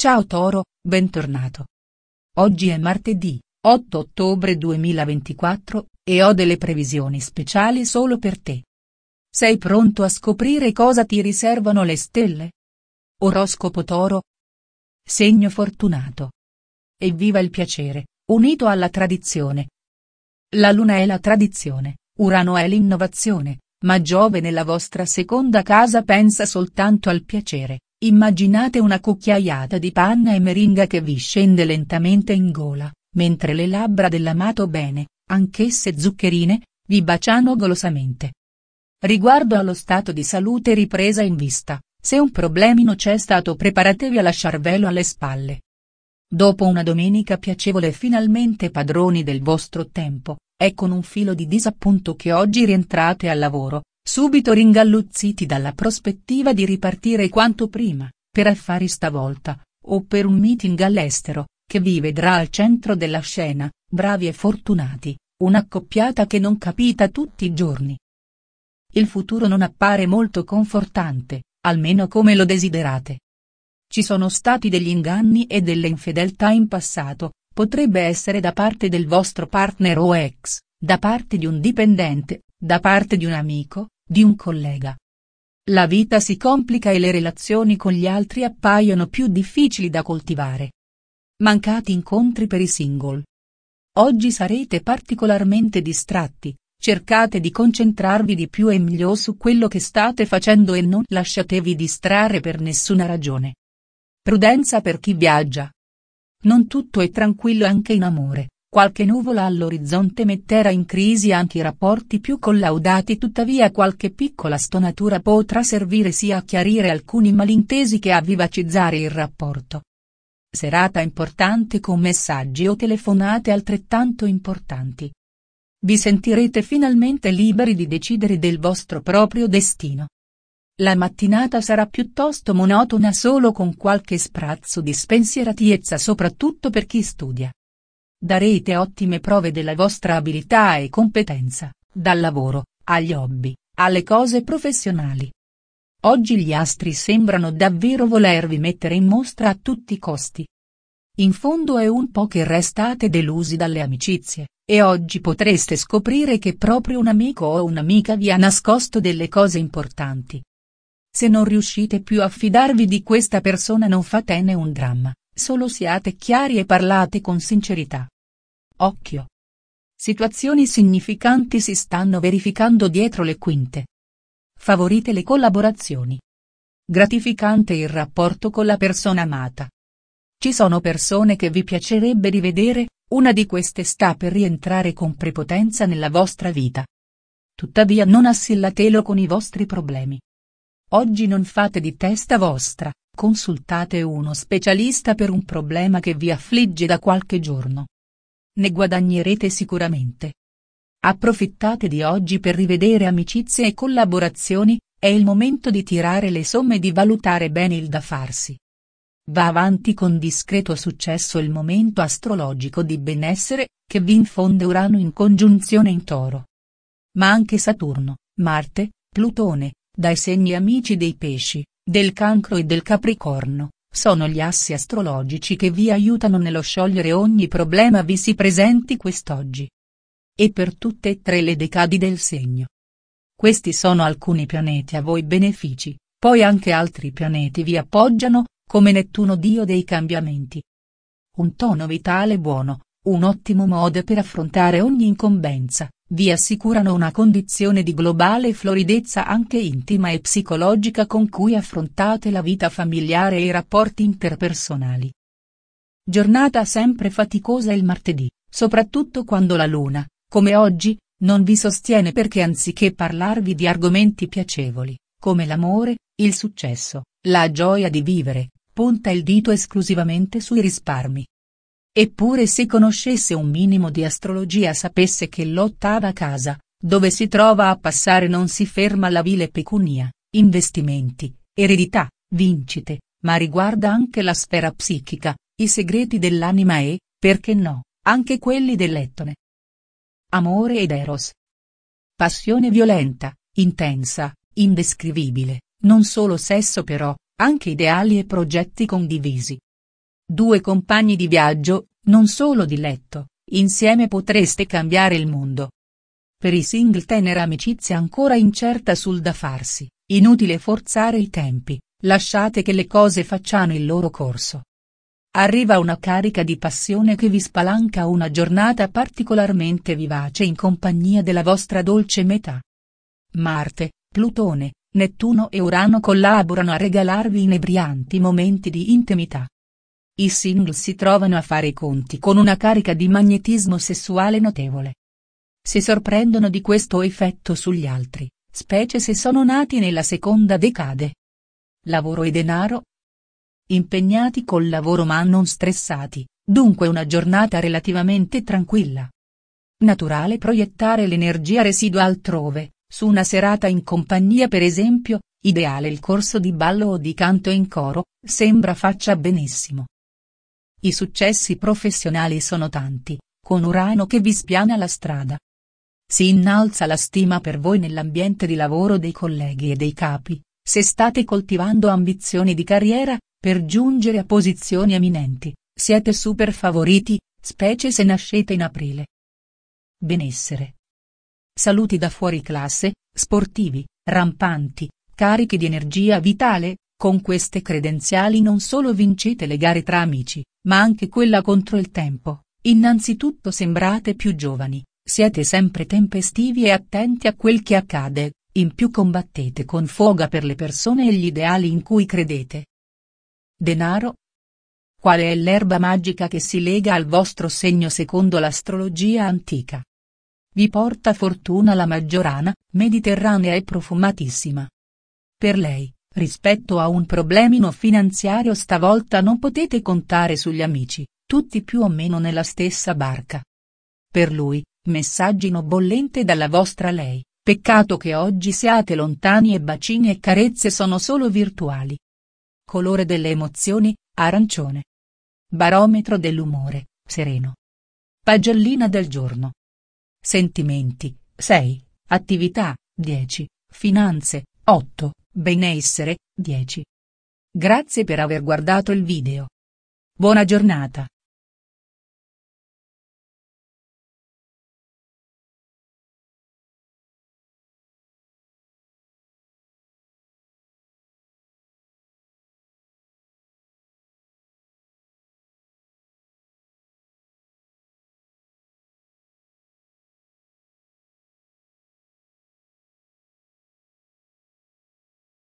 Ciao Toro, bentornato. Oggi è martedì, 8 ottobre 2024, e ho delle previsioni speciali solo per te. Sei pronto a scoprire cosa ti riservano le stelle? Oroscopo Toro. Segno fortunato. Evviva il piacere, unito alla tradizione. La luna è la tradizione, Urano è l'innovazione, ma Giove nella vostra seconda casa pensa soltanto al piacere, Immaginate una cucchiaiata di panna e meringa che vi scende lentamente in gola, mentre le labbra dell'amato bene, anch'esse zuccherine, vi baciano golosamente. Riguardo allo stato di salute ripresa in vista, se un problemino c'è stato preparatevi a lasciarvelo alle spalle. Dopo una domenica piacevole finalmente padroni del vostro tempo, è con un filo di disappunto che oggi rientrate al lavoro, subito ringalluzziti dalla prospettiva di ripartire quanto prima, per affari stavolta, o per un meeting all'estero, che vi vedrà al centro della scena, bravi e fortunati, una coppiata che non capita tutti i giorni. Il futuro non appare molto confortante, almeno come lo desiderate. Ci sono stati degli inganni e delle infedeltà in passato, potrebbe essere da parte del vostro partner o ex, da parte di un dipendente, da parte di un amico, di un collega. La vita si complica e le relazioni con gli altri appaiono più difficili da coltivare. Mancati incontri per i single. Oggi sarete particolarmente distratti, cercate di concentrarvi di più e meglio su quello che state facendo e non lasciatevi distrarre per nessuna ragione. Prudenza per chi viaggia. Non tutto è tranquillo anche in amore. Qualche nuvola all'orizzonte metterà in crisi anche i rapporti più collaudati tuttavia qualche piccola stonatura potrà servire sia a chiarire alcuni malintesi che a vivacizzare il rapporto. Serata importante con messaggi o telefonate altrettanto importanti. Vi sentirete finalmente liberi di decidere del vostro proprio destino. La mattinata sarà piuttosto monotona solo con qualche sprazzo di spensieratiezza soprattutto per chi studia. Darete ottime prove della vostra abilità e competenza, dal lavoro, agli hobby, alle cose professionali. Oggi gli astri sembrano davvero volervi mettere in mostra a tutti i costi. In fondo è un po' che restate delusi dalle amicizie, e oggi potreste scoprire che proprio un amico o un'amica vi ha nascosto delle cose importanti. Se non riuscite più a fidarvi di questa persona non fatene un dramma, Solo siate chiari e parlate con sincerità. Occhio. Situazioni significanti si stanno verificando dietro le quinte. Favorite le collaborazioni. Gratificante il rapporto con la persona amata. Ci sono persone che vi piacerebbe rivedere, una di queste sta per rientrare con prepotenza nella vostra vita. Tuttavia non assillatelo con i vostri problemi. Oggi non fate di testa vostra, Consultate uno specialista per un problema che vi affligge da qualche giorno. Ne guadagnerete sicuramente. Approfittate di oggi per rivedere amicizie e collaborazioni, è il momento di tirare le somme e di valutare bene il da farsi. Va avanti con discreto successo il momento astrologico di benessere, che vi infonde Urano in congiunzione in toro. Ma anche Saturno, Marte, Plutone, dai segni amici dei pesci, del cancro e del capricorno, sono gli assi astrologici che vi aiutano nello sciogliere ogni problema vi si presenti quest'oggi. E per tutte e tre le decadi del segno. Questi sono alcuni pianeti a voi benefici, poi anche altri pianeti vi appoggiano, come Nettuno dio dei cambiamenti. Un tono vitale buono, un ottimo modo per affrontare ogni incombenza, vi assicurano una condizione di globale floridezza anche intima e psicologica con cui affrontate la vita familiare e i rapporti interpersonali. Giornata sempre faticosa il martedì, soprattutto quando la luna, come oggi, non vi sostiene perché anziché parlarvi di argomenti piacevoli, come l'amore, il successo, la gioia di vivere, punta il dito esclusivamente sui risparmi, Eppure se conoscesse un minimo di astrologia sapesse che l'ottava casa, dove si trova a passare non si ferma la vile pecunia, investimenti, eredità, vincite, ma riguarda anche la sfera psichica, i segreti dell'anima e, perché no, anche quelli dell'ettone. Amore ed eros. Passione violenta, intensa, indescrivibile, non solo sesso però, anche ideali e progetti condivisi. Due compagni di viaggio, non solo di letto, insieme potreste cambiare il mondo. Per i single tenera amicizia ancora incerta sul da farsi, inutile forzare i tempi, lasciate che le cose facciano il loro corso. Arriva una carica di passione che vi spalanca una giornata particolarmente vivace in compagnia della vostra dolce metà. Marte, Plutone, Nettuno e Urano collaborano a regalarvi inebrianti momenti di intimità. I single si trovano a fare i conti con una carica di magnetismo sessuale notevole. Si sorprendono di questo effetto sugli altri, specie se sono nati nella seconda decade. Lavoro e denaro? Impegnati col lavoro ma non stressati, dunque una giornata relativamente tranquilla. Naturale proiettare l'energia residua altrove, su una serata in compagnia per esempio, ideale il corso di ballo o di canto in coro, sembra faccia benissimo. I successi professionali sono tanti, con Urano che vi spiana la strada. Si innalza la stima per voi nell'ambiente di lavoro dei colleghi e dei capi, se state coltivando ambizioni di carriera, per giungere a posizioni eminenti, siete super favoriti, specie se nascete in aprile. Benessere. Saluti da fuori classe, sportivi, rampanti, carichi di energia vitale, con queste credenziali non solo vincete le gare tra amici, ma anche quella contro il tempo, innanzitutto sembrate più giovani, siete sempre tempestivi e attenti a quel che accade, in più combattete con foga per le persone e gli ideali in cui credete. Denaro? Qual è l'erba magica che si lega al vostro segno secondo l'astrologia antica? Vi porta fortuna la maggiorana, mediterranea e profumatissima. Per lei, Rispetto a un problemino finanziario stavolta non potete contare sugli amici, tutti più o meno nella stessa barca. Per lui, messaggino bollente dalla vostra lei, peccato che oggi siate lontani e bacini e carezze sono solo virtuali. Colore delle emozioni, arancione. Barometro dell'umore, sereno. Pagellina del giorno. Sentimenti, 6, attività, 10, finanze, 8, Benessere, 10. Grazie per aver guardato il video. Buona giornata.